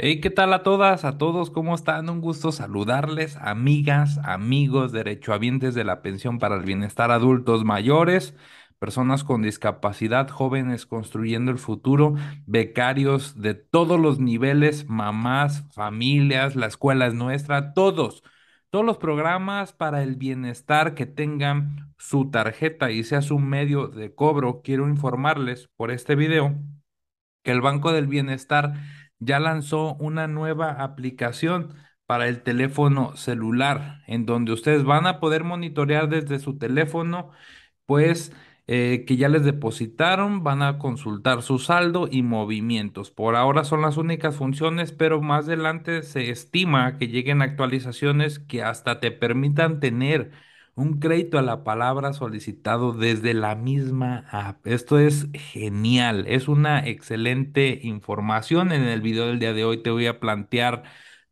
Hey, ¿qué tal a todas, a todos? ¿Cómo están? Un gusto saludarles, amigas, amigos, derechohabientes de la pensión para el bienestar adultos mayores, personas con discapacidad, jóvenes construyendo el futuro, becarios de todos los niveles, mamás, familias, la escuela es nuestra, todos. Todos los programas para el bienestar que tengan su tarjeta y sea su medio de cobro, quiero informarles por este video que el Banco del Bienestar ya lanzó una nueva aplicación para el teléfono celular, en donde ustedes van a poder monitorear desde su teléfono, pues eh, que ya les depositaron, van a consultar su saldo y movimientos. Por ahora son las únicas funciones, pero más adelante se estima que lleguen actualizaciones que hasta te permitan tener un crédito a la palabra solicitado desde la misma app. Esto es genial, es una excelente información. En el video del día de hoy te voy a plantear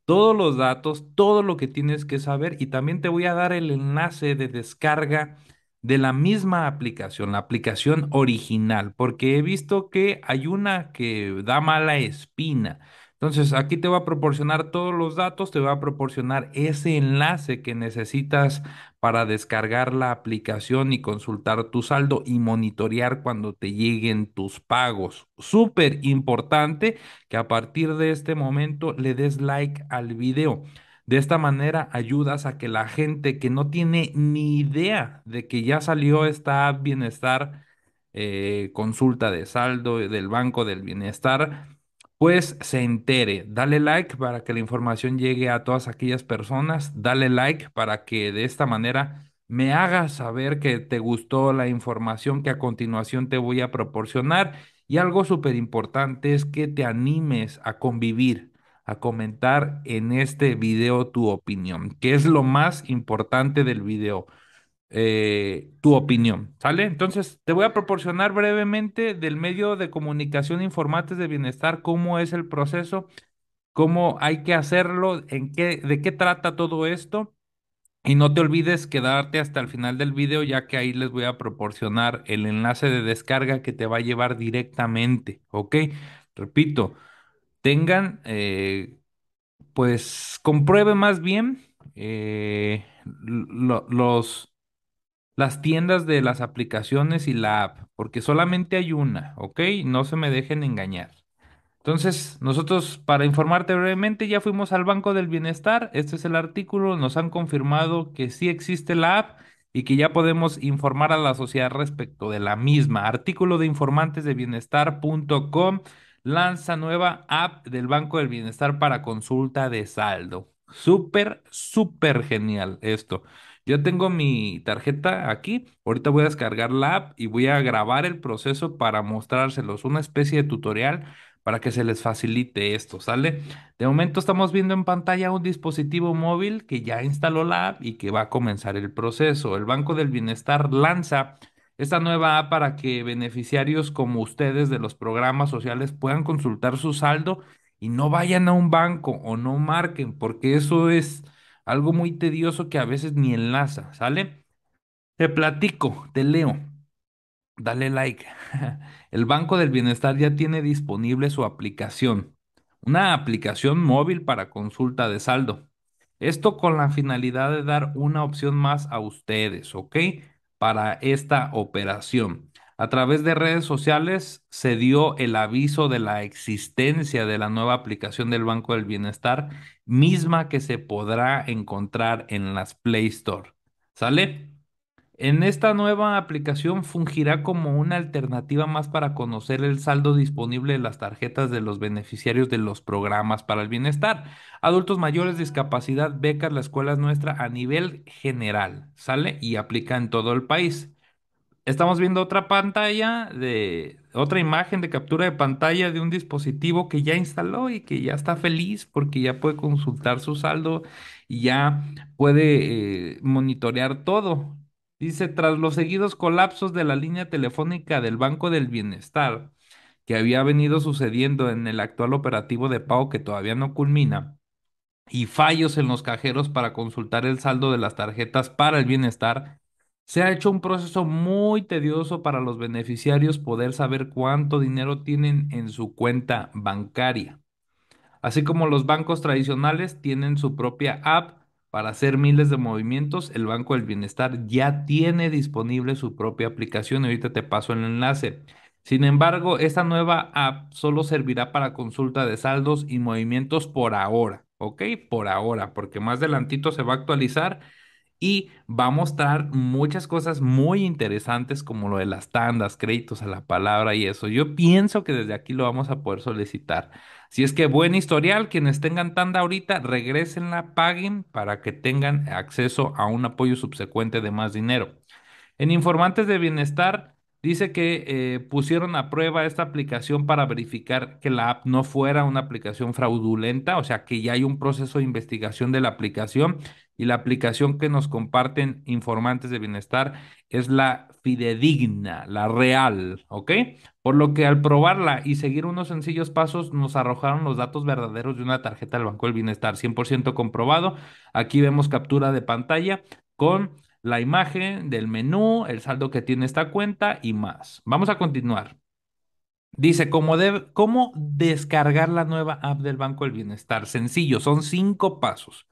todos los datos, todo lo que tienes que saber y también te voy a dar el enlace de descarga de la misma aplicación, la aplicación original, porque he visto que hay una que da mala espina. Entonces, aquí te va a proporcionar todos los datos, te va a proporcionar ese enlace que necesitas para descargar la aplicación y consultar tu saldo y monitorear cuando te lleguen tus pagos. Súper importante que a partir de este momento le des like al video. De esta manera ayudas a que la gente que no tiene ni idea de que ya salió esta app bienestar, eh, consulta de saldo del Banco del Bienestar, pues se entere. Dale like para que la información llegue a todas aquellas personas. Dale like para que de esta manera me hagas saber que te gustó la información que a continuación te voy a proporcionar. Y algo súper importante es que te animes a convivir, a comentar en este video tu opinión, que es lo más importante del video. Eh, tu opinión, ¿sale? Entonces, te voy a proporcionar brevemente del medio de comunicación informantes de bienestar, cómo es el proceso, cómo hay que hacerlo, en qué, de qué trata todo esto. Y no te olvides quedarte hasta el final del video, ya que ahí les voy a proporcionar el enlace de descarga que te va a llevar directamente, ¿ok? Repito, tengan, eh, pues compruebe más bien eh, los, las tiendas de las aplicaciones y la app, porque solamente hay una, ¿ok? No se me dejen engañar. Entonces, nosotros, para informarte brevemente, ya fuimos al Banco del Bienestar, este es el artículo, nos han confirmado que sí existe la app y que ya podemos informar a la sociedad respecto de la misma. Artículo de informantesdebienestar.com lanza nueva app del Banco del Bienestar para consulta de saldo. Súper, súper genial esto. Yo tengo mi tarjeta aquí, ahorita voy a descargar la app y voy a grabar el proceso para mostrárselos, una especie de tutorial para que se les facilite esto, ¿sale? De momento estamos viendo en pantalla un dispositivo móvil que ya instaló la app y que va a comenzar el proceso. El Banco del Bienestar lanza esta nueva app para que beneficiarios como ustedes de los programas sociales puedan consultar su saldo y no vayan a un banco o no marquen, porque eso es algo muy tedioso que a veces ni enlaza, ¿sale? Te platico, te leo. Dale like. El Banco del Bienestar ya tiene disponible su aplicación, una aplicación móvil para consulta de saldo. Esto con la finalidad de dar una opción más a ustedes, ¿ok? Para esta operación. A través de redes sociales se dio el aviso de la existencia de la nueva aplicación del Banco del Bienestar, misma que se podrá encontrar en las Play Store. ¿Sale? En esta nueva aplicación fungirá como una alternativa más para conocer el saldo disponible de las tarjetas de los beneficiarios de los programas para el bienestar, adultos mayores, discapacidad, becas, la escuela es nuestra a nivel general, ¿sale? Y aplica en todo el país estamos viendo otra pantalla de otra imagen de captura de pantalla de un dispositivo que ya instaló y que ya está feliz porque ya puede consultar su saldo y ya puede eh, monitorear todo. Dice, tras los seguidos colapsos de la línea telefónica del Banco del Bienestar que había venido sucediendo en el actual operativo de pago que todavía no culmina, y fallos en los cajeros para consultar el saldo de las tarjetas para el bienestar, se ha hecho un proceso muy tedioso para los beneficiarios poder saber cuánto dinero tienen en su cuenta bancaria. Así como los bancos tradicionales tienen su propia app para hacer miles de movimientos, el Banco del Bienestar ya tiene disponible su propia aplicación. Ahorita te paso el enlace. Sin embargo, esta nueva app solo servirá para consulta de saldos y movimientos por ahora, ¿ok? Por ahora, porque más adelantito se va a actualizar y va a mostrar muchas cosas muy interesantes como lo de las tandas, créditos a la palabra y eso. Yo pienso que desde aquí lo vamos a poder solicitar. Si es que buen historial, quienes tengan tanda ahorita, regresenla, paguen para que tengan acceso a un apoyo subsecuente de más dinero. En informantes de bienestar, Dice que eh, pusieron a prueba esta aplicación para verificar que la app no fuera una aplicación fraudulenta, o sea que ya hay un proceso de investigación de la aplicación y la aplicación que nos comparten informantes de bienestar es la fidedigna, la real, ¿ok? Por lo que al probarla y seguir unos sencillos pasos nos arrojaron los datos verdaderos de una tarjeta del Banco del Bienestar, 100% comprobado. Aquí vemos captura de pantalla con la imagen del menú, el saldo que tiene esta cuenta y más. Vamos a continuar. Dice, ¿cómo, ¿cómo descargar la nueva app del Banco del Bienestar? Sencillo, son cinco pasos.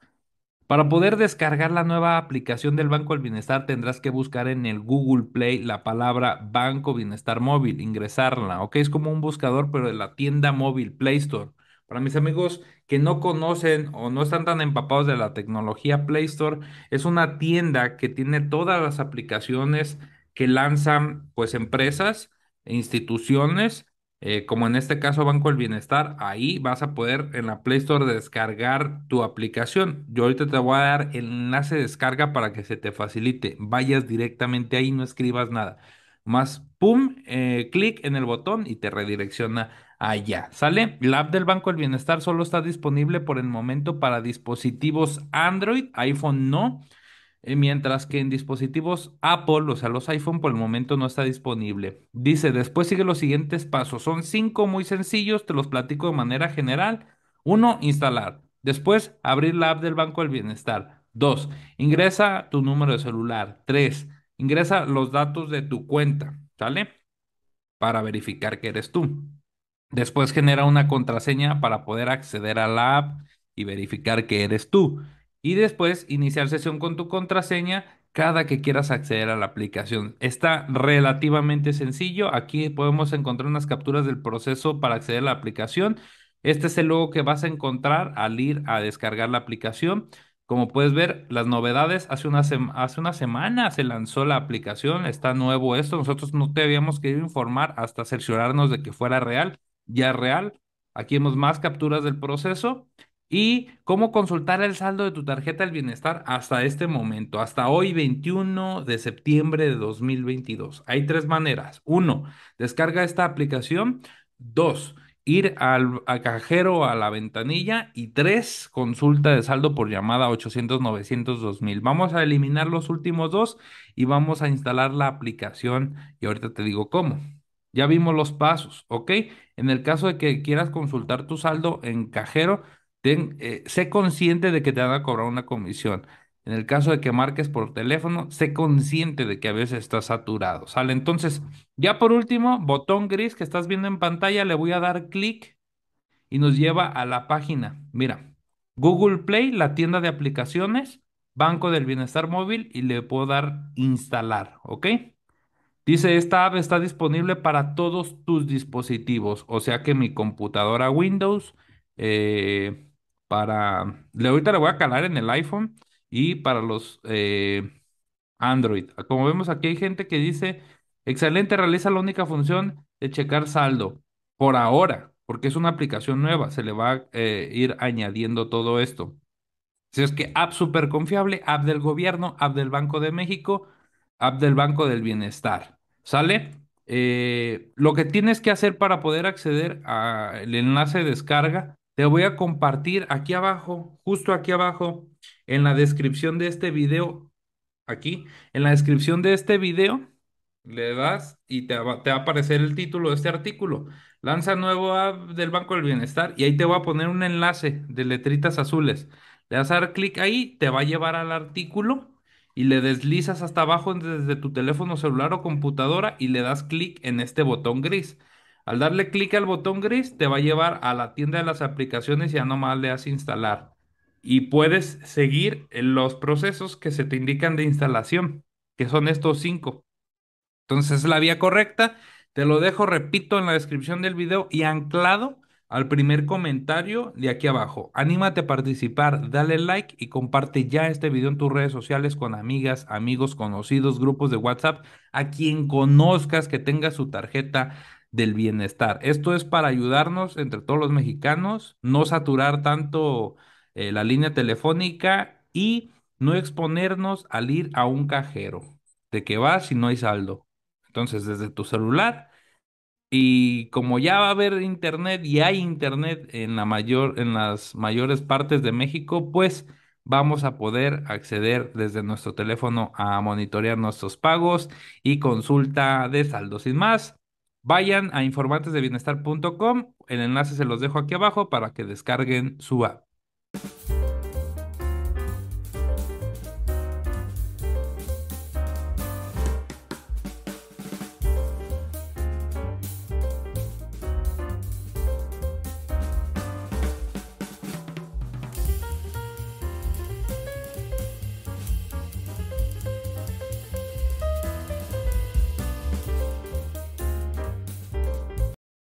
Para poder descargar la nueva aplicación del Banco del Bienestar tendrás que buscar en el Google Play la palabra Banco Bienestar Móvil, ingresarla, ¿ok? Es como un buscador pero de la tienda móvil Play Store. Para mis amigos que no conocen o no están tan empapados de la tecnología Play Store, es una tienda que tiene todas las aplicaciones que lanzan pues empresas e instituciones, eh, como en este caso Banco del Bienestar, ahí vas a poder en la Play Store descargar tu aplicación. Yo ahorita te voy a dar el enlace de descarga para que se te facilite. Vayas directamente ahí, no escribas nada. Más, pum, eh, clic en el botón y te redirecciona allá. Ah, ¿Sale? La app del Banco del Bienestar solo está disponible por el momento para dispositivos Android, iPhone no. Eh, mientras que en dispositivos Apple, o sea, los iPhone por el momento no está disponible. Dice, después sigue los siguientes pasos. Son cinco muy sencillos, te los platico de manera general. Uno, instalar. Después, abrir la app del Banco del Bienestar. Dos, ingresa tu número de celular. Tres, ingresa los datos de tu cuenta, ¿sale? Para verificar que eres tú. Después genera una contraseña para poder acceder a la app y verificar que eres tú. Y después iniciar sesión con tu contraseña cada que quieras acceder a la aplicación. Está relativamente sencillo. Aquí podemos encontrar unas capturas del proceso para acceder a la aplicación. Este es el logo que vas a encontrar al ir a descargar la aplicación. Como puedes ver, las novedades, hace una, hace una semana se lanzó la aplicación, está nuevo esto, nosotros no te habíamos querido informar hasta cerciorarnos de que fuera real, ya real. Aquí hemos más capturas del proceso y cómo consultar el saldo de tu tarjeta del bienestar hasta este momento, hasta hoy 21 de septiembre de 2022. Hay tres maneras. Uno, descarga esta aplicación. Dos, ir al cajero a la ventanilla y tres, consulta de saldo por llamada 800 900 2000. Vamos a eliminar los últimos dos y vamos a instalar la aplicación y ahorita te digo cómo. Ya vimos los pasos, ¿ok? En el caso de que quieras consultar tu saldo en cajero, eh, sé consciente de que te van a cobrar una comisión. En el caso de que marques por teléfono, sé consciente de que a veces estás saturado, ¿sale? Entonces, ya por último, botón gris que estás viendo en pantalla, le voy a dar clic y nos lleva a la página. Mira, Google Play, la tienda de aplicaciones, Banco del Bienestar Móvil y le puedo dar instalar, ¿ok? Dice, esta app está disponible para todos tus dispositivos, o sea que mi computadora Windows, eh, para, le ahorita le voy a calar en el iPhone y para los eh, Android. Como vemos aquí hay gente que dice, excelente, realiza la única función de checar saldo por ahora, porque es una aplicación nueva, se le va a eh, ir añadiendo todo esto. Si es que app súper confiable, app del gobierno, app del Banco de México, app del Banco del Bienestar. ¿Sale? Eh, lo que tienes que hacer para poder acceder al enlace de descarga, te voy a compartir aquí abajo, justo aquí abajo, en la descripción de este video, aquí, en la descripción de este video, le das y te va, a aparecer el título de este artículo. Lanza nuevo app del Banco del Bienestar y ahí te voy a poner un enlace de letritas azules. Le vas a dar clic ahí, te va a llevar al artículo y le deslizas hasta abajo desde tu teléfono celular o computadora y le das clic en este botón gris. Al darle clic al botón gris te va a llevar a la tienda de las aplicaciones y ya nomás le das instalar. Y puedes seguir los procesos que se te indican de instalación, que son estos cinco. Entonces la vía correcta, te lo dejo, repito, en la descripción del video y anclado al primer comentario de aquí abajo. Anímate a participar, dale like y comparte ya este video en tus redes sociales con amigas, amigos, conocidos, grupos de WhatsApp, a quien conozcas que tenga su tarjeta del bienestar. Esto es para ayudarnos entre todos los mexicanos, no saturar tanto eh, la línea telefónica y no exponernos al ir a un cajero, de que vas si no hay saldo. Entonces, desde tu celular, y como ya va a haber internet y hay internet en la mayor, en las mayores partes de México, pues vamos a poder acceder desde nuestro teléfono a monitorear nuestros pagos y consulta de saldo. Sin más, vayan a informantesdebienestar.com. El enlace se los dejo aquí abajo para que descarguen su app.